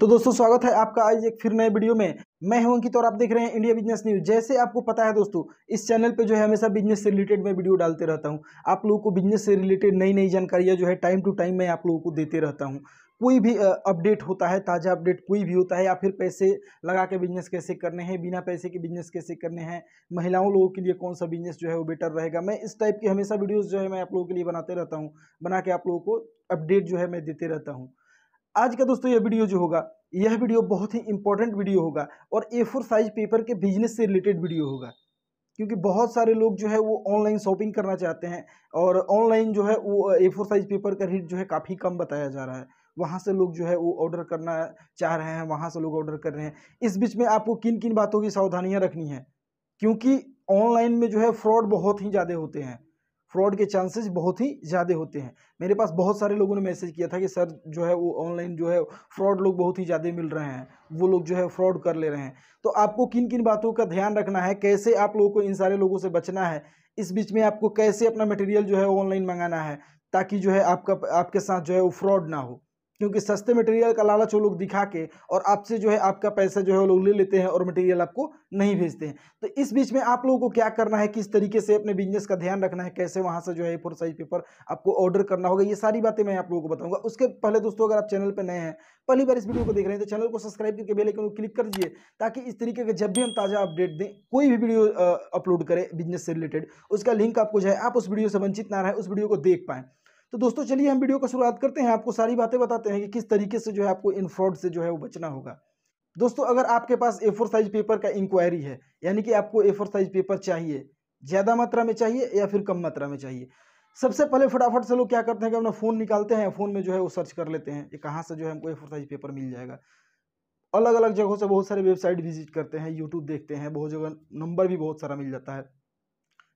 तो दोस्तों स्वागत है आपका आज एक फिर नए वीडियो में मैं हूं अंकित और आप देख रहे हैं इंडिया बिजनेस न्यूज जैसे आपको पता है दोस्तों इस चैनल पे जो है हमेशा बिजनेस से रिलेटेड मैं वीडियो डालते रहता हूं आप लोगों को बिजनेस से रिलेटेड नई नई जानकारियां जो है टाइम टू टाइम मैं आप लोगों को देते रहता हूँ कोई भी अपडेट होता है ताज़ा अपडेट कोई भी होता है या फिर पैसे लगा के बिजनेस कैसे करने हैं बिना पैसे के बिजनेस कैसे करने हैं महिलाओं लोगों के लिए कौन सा बिजनेस जो है वो बेटर रहेगा मैं इस टाइप की हमेशा वीडियोज़ जो है मैं आप लोगों के लिए बनाते रहता हूँ बना के आप लोगों को अपडेट जो है मैं देते रहता हूँ आज का दोस्तों यह वीडियो जो होगा यह वीडियो बहुत ही इंपॉर्टेंट वीडियो होगा और ए फोर साइज पेपर के बिजनेस से रिलेटेड वीडियो होगा क्योंकि बहुत सारे लोग जो है वो ऑनलाइन शॉपिंग करना चाहते हैं और ऑनलाइन जो है वो ए फोर साइज पेपर का रेट जो है काफ़ी कम बताया जा रहा है वहाँ से लोग जो है वो ऑर्डर करना चाह रहे हैं वहाँ से लोग ऑर्डर कर रहे हैं इस बीच में आपको किन किन बातों की सावधानियाँ रखनी है क्योंकि ऑनलाइन में जो है फ्रॉड बहुत ही ज़्यादा होते हैं फ्रॉड के चांसेस बहुत ही ज़्यादा होते हैं मेरे पास बहुत सारे लोगों ने मैसेज किया था कि सर जो है वो ऑनलाइन जो है फ्रॉड लोग बहुत ही ज़्यादा मिल रहे हैं वो लोग जो है फ्रॉड कर ले रहे हैं तो आपको किन किन बातों का ध्यान रखना है कैसे आप लोगों को इन सारे लोगों से बचना है इस बीच में आपको कैसे अपना मटेरियल जो है ऑनलाइन मंगाना है ताकि जो है आपका आपके साथ जो है वो फ्रॉड ना हो क्योंकि सस्ते मटेरियल का लालच वो लोग दिखा के और आपसे जो है आपका पैसा जो है वो लोग ले लेते हैं और मटेरियल आपको नहीं भेजते हैं तो इस बीच में आप लोगों को क्या करना है किस तरीके से अपने बिजनेस का ध्यान रखना है कैसे वहाँ से जो है फोर साइज पेपर आपको ऑर्डर करना होगा ये सारी बातें मैं आप लोगों को बताऊँगा उसके पहले दोस्तों अगर आप चैनल पर नए हैं पहली बार इस वीडियो को देख रहे हैं तो चैनल को सब्सक्राइब करके बेलाइकन को क्लिक कर दीजिए ताकि इस तरीके के जब भी हम ताज़ा अपडेट दें कोई भी वीडियो अपलोड करें बिजनेस से रिलेटेड उसका लिंक आपको जो है आप उस वीडियो से वंचित ना रहे उस वीडियो को देख पाएँ तो दोस्तों चलिए हम वीडियो का शुरुआत करते हैं आपको सारी बातें बताते हैं कि किस तरीके से जो है आपको इन फ्रॉड से जो है वो बचना होगा दोस्तों अगर आपके पास ए फोर साइज पेपर का इंक्वायरी है यानी कि आपको ए फोर साइज पेपर चाहिए ज़्यादा मात्रा में चाहिए या फिर कम मात्रा में चाहिए सबसे पहले फटाफट से लोग क्या करते हैं कि अपना फ़ोन निकालते हैं फ़ोन में जो है वो सर्च कर लेते हैं कि कहाँ से जो है हमको ए फोर साइज पेपर मिल जाएगा अलग अलग जगहों से बहुत सारे वेबसाइट विजिट करते हैं यूट्यूब देखते हैं बहुत जगह नंबर भी बहुत सारा मिल जाता है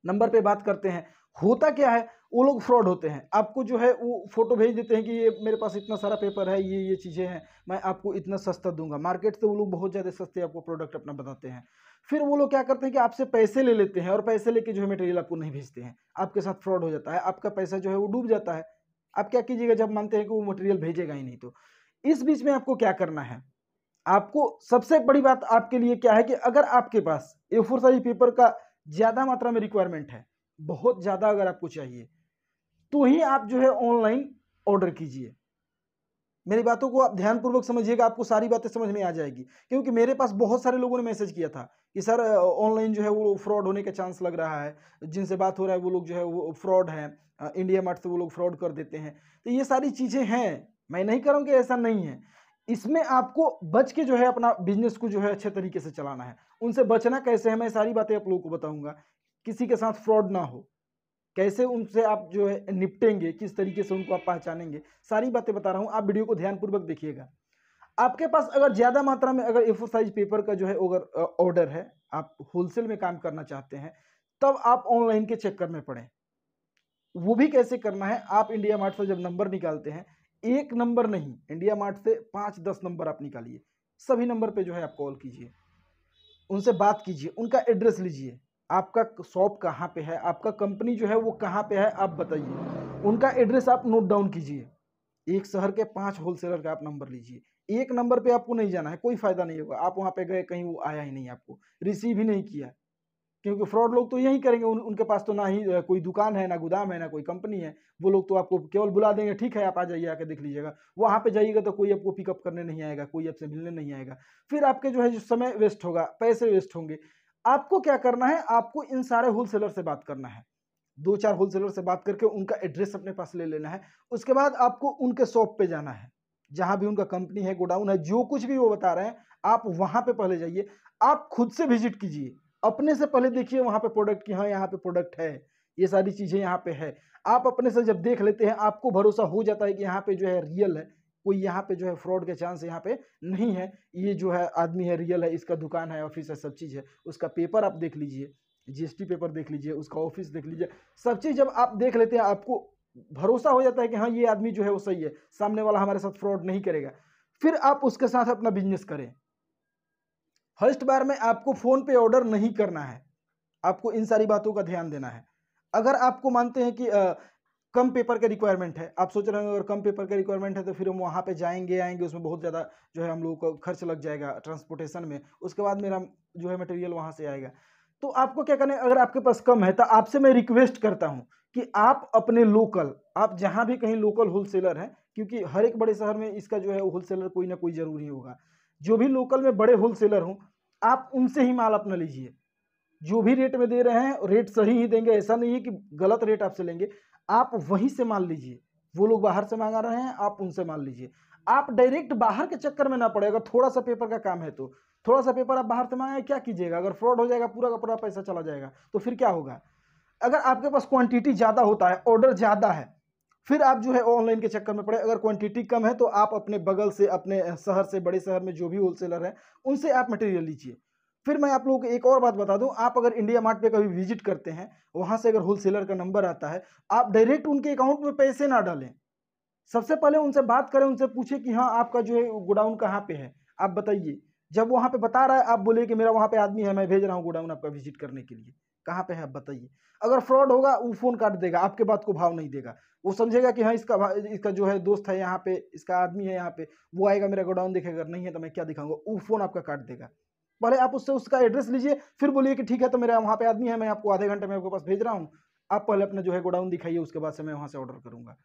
नंबर पे बात करते हैं होता क्या है वो लोग फ्रॉड होते हैं आपको जो है वो फोटो भेज देते हैं कि ये मेरे पास इतना सारा पेपर है ये ये चीज़ें हैं मैं आपको इतना सस्ता दूंगा मार्केट से वो लोग बहुत ज़्यादा सस्ते आपको प्रोडक्ट अपना बताते हैं फिर वो लोग क्या करते हैं कि आपसे पैसे ले लेते हैं और पैसे लेके जो है मटेरियल आपको नहीं भेजते हैं आपके साथ फ्रॉड हो जाता है आपका पैसा जो है वो डूब जाता है आप क्या कीजिएगा जब मानते हैं कि वो मटेरियल भेजेगा ही नहीं तो इस बीच में आपको क्या करना है आपको सबसे बड़ी बात आपके लिए क्या है कि अगर आपके पास ए फोर साइज पेपर का ज़्यादा मात्रा में रिक्वायरमेंट है बहुत ज़्यादा अगर आपको चाहिए तो ही आप जो है ऑनलाइन ऑर्डर कीजिए मेरी बातों को आप ध्यानपूर्वक समझिएगा आपको सारी बातें समझ में आ जाएगी क्योंकि मेरे पास बहुत सारे लोगों ने मैसेज किया था कि सर ऑनलाइन जो है वो फ्रॉड होने का चांस लग रहा है जिनसे बात हो रहा है वो लोग जो है वो फ्रॉड हैं इंडिया मार्ट से वो लोग फ्रॉड कर देते हैं तो ये सारी चीज़ें हैं मैं नहीं करूँ कि ऐसा नहीं है इसमें आपको बच के जो है अपना बिजनेस को जो है अच्छे तरीके से चलाना है उनसे बचना कैसे है मैं सारी बातें आप लोगों को बताऊंगा किसी के साथ फ्रॉड ना हो कैसे उनसे आप जो है निपटेंगे किस तरीके से उनको आप पहचानेंगे सारी बातें बता रहा हूँ आप वीडियो को ध्यानपूर्वक देखिएगा आपके पास अगर ज़्यादा मात्रा में अगर एफो साइज पेपर का जो है अगर ऑर्डर है आप होलसेल में काम करना चाहते हैं तब आप ऑनलाइन के चक्कर में पड़ें वो भी कैसे करना है आप इंडिया मार्ट से जब नंबर निकालते हैं एक नंबर नहीं इंडिया मार्ट से पाँच दस नंबर आप निकालिए सभी नंबर पर जो है आप कॉल कीजिए उनसे बात कीजिए उनका एड्रेस लीजिए आपका शॉप कहाँ पे है आपका कंपनी जो है वो कहाँ पे है आप बताइए उनका एड्रेस आप नोट डाउन कीजिए एक शहर के पांच होलसेलर का आप नंबर लीजिए एक नंबर पे आपको नहीं जाना है कोई फ़ायदा नहीं होगा आप वहाँ पे गए कहीं वो आया ही नहीं आपको रिसीव ही नहीं किया क्योंकि फ्रॉड लोग तो यही करेंगे उन, उनके पास तो ना ही कोई दुकान है ना गोदाम है ना कोई कंपनी है वो लोग तो आपको केवल बुला देंगे ठीक है आप आ जाइए आके देख लीजिएगा वहाँ पे जाइएगा तो कोई आपको पिकअप करने नहीं आएगा कोई आपसे मिलने नहीं आएगा फिर आपके जो है जो समय वेस्ट होगा पैसे वेस्ट होंगे आपको क्या करना है आपको इन सारे होलसेलर से बात करना है दो चार होलसेलर से बात करके उनका एड्रेस अपने पास ले लेना है उसके बाद आपको उनके शॉप पे जाना है जहां भी उनका कंपनी है गोडाउन है जो कुछ भी वो बता रहे हैं आप वहां पे पहले जाइए आप खुद से विजिट कीजिए अपने से पहले देखिए वहां पे प्रोडक्ट की हाँ यहाँ पे प्रोडक्ट है ये सारी चीज़ें यहाँ पे है आप अपने से जब देख लेते हैं आपको भरोसा हो जाता है कि यहाँ पे जो है रियल है कोई यहाँ पे जो है फ्रॉड के चांस यहाँ पे नहीं है ये जो है आदमी है रियल है इसका दुकान है ऑफिस है सब चीज़ है उसका पेपर आप देख लीजिए जीएसटी पेपर देख लीजिए उसका ऑफिस देख लीजिए सब चीज़ जब आप देख लेते हैं आपको भरोसा हो जाता है कि हाँ ये आदमी जो है वो सही है सामने वाला हमारे साथ फ्रॉड नहीं करेगा फिर आप उसके साथ अपना बिजनेस करें फर्स्ट बार में आपको फ़ोन पे ऑर्डर नहीं करना है आपको इन सारी बातों का ध्यान देना है अगर आपको मानते हैं कि कम पेपर का रिक्वायरमेंट है आप सोच रहे हो अगर कम पेपर का रिक्वायरमेंट है तो फिर हम वहाँ पे जाएंगे आएंगे उसमें बहुत ज़्यादा जो है हम लोगों को खर्च लग जाएगा ट्रांसपोर्टेशन में उसके बाद मेरा जो है मटेरियल वहाँ से आएगा तो आपको क्या करना है अगर आपके पास कम है तो आपसे मैं रिक्वेस्ट करता हूँ कि आप अपने लोकल आप जहाँ भी कहीं लोकल होलसेलर हैं क्योंकि हर एक बड़े शहर में इसका जो है होलसेलर कोई ना कोई ज़रूरी होगा जो भी लोकल में बड़े होलसेलर हों आप उनसे ही माल अपना लीजिए जो भी रेट में दे रहे हैं रेट सही ही देंगे ऐसा नहीं है कि गलत रेट आपसे लेंगे आप वहीं से मान लीजिए वो लोग बाहर से मांगा रहे हैं आप उनसे मान लीजिए आप डायरेक्ट बाहर के चक्कर में ना पड़े अगर थोड़ा सा पेपर का काम है तो थोड़ा सा पेपर आप बाहर से मांगा क्या कीजिएगा अगर फ्रॉड हो जाएगा पूरा का पूरा पैसा चला जाएगा तो फिर क्या होगा अगर आपके पास क्वांटिटी ज़्यादा होता है ऑर्डर ज़्यादा है फिर आप जो है ऑनलाइन के चक्कर में पड़े अगर क्वांटिटी कम है तो आप अपने बगल से अपने शहर से बड़े शहर में जो भी होलसेलर हैं उनसे आप मटेरियल लीजिए फिर मैं आप लोगों को एक और बात बता दूं आप अगर इंडिया मार्ट पे कभी विजिट करते हैं वहां से अगर होलसेलर का नंबर आता है आप डायरेक्ट उनके अकाउंट में पैसे ना डालें सबसे पहले उनसे बात करें उनसे पूछे कि हाँ आपका जो है गोडाउन कहाँ पे है आप बताइए जब वहाँ पे बता रहा है आप बोले कि मेरा वहाँ पे आदमी है मैं भेज रहा हूँ गोडाउन आपका विजिट करने के लिए कहाँ पे है आप बताइए अगर फ्रॉड होगा वो फ़ोन काट देगा आपके बात को भाव नहीं देगा वो समझेगा कि हाँ इसका इसका जो है दोस्त है यहाँ पे इसका आदमी है यहाँ पे वो आएगा मेरा गोडाउन देखेगा अगर नहीं है तो मैं क्या दिखाऊंगा वो फ़ोन आपका काट देगा पहले आप उससे उसका एड्रेस लीजिए फिर बोलिए कि ठीक है तो मेरा वहाँ पे आदमी है मैं आपको आधे घंटे में आपके पास भेज रहा हूँ आप पहले अपना जो है गोडाउन दिखाइए उसके बाद से मैं वहाँ से ऑर्डर करूँगा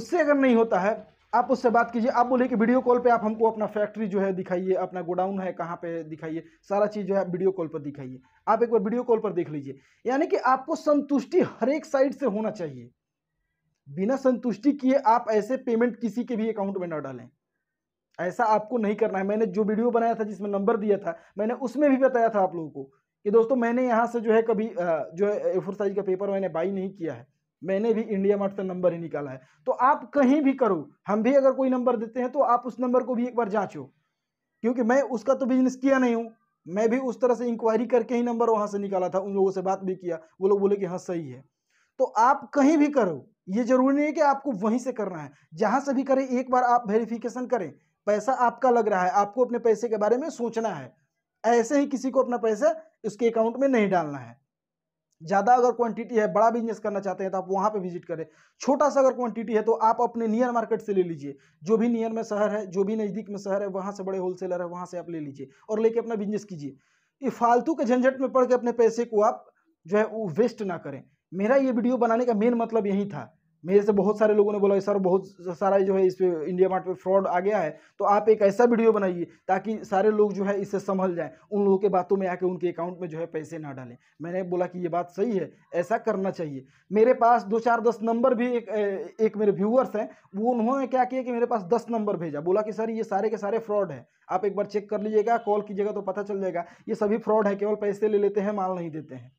उससे अगर नहीं होता है आप उससे बात कीजिए आप बोलिए कि वीडियो कॉल पर आप हमको अपना फैक्ट्री जो है दिखाइए अपना गोडाउन है कहाँ पर दिखाइए सारा चीज़ जो है वीडियो कॉल पर दिखाइए आप एक बार वीडियो कॉल पर देख लीजिए यानी कि आपको संतुष्टि हर एक साइड से होना चाहिए बिना संतुष्टि किए आप ऐसे पेमेंट किसी के भी अकाउंट में ना डालें ऐसा आपको नहीं करना है मैंने जो वीडियो बनाया था जिसमें नंबर दिया था मैंने उसमें भी बताया था आप लोगों को कि दोस्तों मैंने यहाँ से जो है कभी जो है एफोर साइज का पेपर मैंने बाई नहीं किया है मैंने भी इंडिया मार्ट से नंबर ही निकाला है तो आप कहीं भी करो हम भी अगर कोई नंबर देते हैं तो आप उस नंबर को भी एक बार जाँचो क्योंकि मैं उसका तो बिजनेस किया नहीं हूँ मैं भी उस तरह से इंक्वायरी करके ही नंबर वहाँ से निकाला था उन लोगों से बात भी किया वो लोग बोले कि हाँ सही है तो आप कहीं भी करो ये जरूरी नहीं है कि आपको वहीं से करना है जहाँ से भी करें एक बार आप वेरिफिकेशन करें पैसा आपका लग रहा है आपको अपने पैसे के बारे में सोचना है ऐसे ही किसी को अपना पैसा उसके अकाउंट में नहीं डालना है ज़्यादा अगर क्वांटिटी है बड़ा बिजनेस करना चाहते हैं तो आप वहां पे विजिट करें छोटा सा अगर क्वांटिटी है तो आप अपने नियर मार्केट से ले लीजिए जो भी नियर में शहर है जो भी नज़दीक में शहर है वहां से बड़े होलसेलर है वहां से आप ले लीजिए और लेके अपना बिजनेस कीजिए ये फालतू के झंझट में पड़ के अपने पैसे को आप जो है वो वेस्ट ना करें मेरा ये वीडियो बनाने का मेन मतलब यही था मेरे से बहुत सारे लोगों ने बोला सर बहुत सारा जो है इस पर इंडिया मार्ट पे फ्रॉड आ गया है तो आप एक ऐसा वीडियो बनाइए ताकि सारे लोग जो है इससे संभल जाएं उन लोगों के बातों में आके उनके अकाउंट में जो है पैसे ना डालें मैंने बोला कि ये बात सही है ऐसा करना चाहिए मेरे पास दो चार दस नंबर भी एक एक मेरे व्यूअर्स हैं वो उन्होंने क्या किया कि मेरे पास दस नंबर भेजा बोला कि सर ये सारे के सारे फ्रॉड है आप एक बार चेक कर लीजिएगा कॉल कीजिएगा तो पता चल जाएगा ये सभी फ्रॉड है केवल पैसे ले लेते हैं माल नहीं देते हैं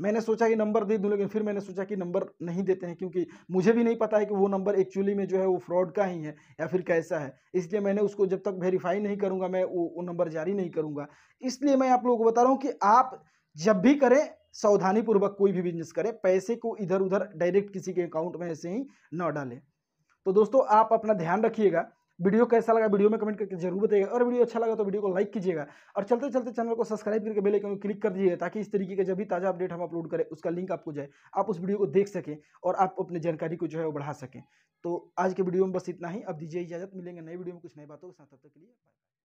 मैंने सोचा कि नंबर दे दूँ लेकिन फिर मैंने सोचा कि नंबर नहीं देते हैं क्योंकि मुझे भी नहीं पता है कि वो नंबर एक्चुअली में जो है वो फ्रॉड का ही है या फिर कैसा है इसलिए मैंने उसको जब तक वेरीफाई नहीं करूँगा मैं वो, वो नंबर जारी नहीं करूँगा इसलिए मैं आप लोगों को बता रहा हूँ कि आप जब भी करें सावधानी पूर्वक कोई भी बिजनेस करें पैसे को इधर उधर डायरेक्ट किसी के अकाउंट में ऐसे ही ना डालें तो दोस्तों आप अपना ध्यान रखिएगा वीडियो कैसा लगा वीडियो में कमेंट करके जरूर बताइएगा और वीडियो अच्छा लगा तो वीडियो को लाइक कीजिएगा और चलते चलते चैनल को सब्सक्राइब करके बेल आइकन क्लिक कर दीजिएगा ताकि इस तरीके का जब भी ताज़ा अपडेट हम अपलोड करें उसका लिंक आपको जाए आप उस वीडियो को देख सकें और आप अपनी जानकारी को जो है वो बढ़ा सकें तो आज के वीडियो में बस इतना ही अब दीजिए इजाज़त मिलेंगे नई वीडियो में कुछ नई बातों के साथ तब तक के लिए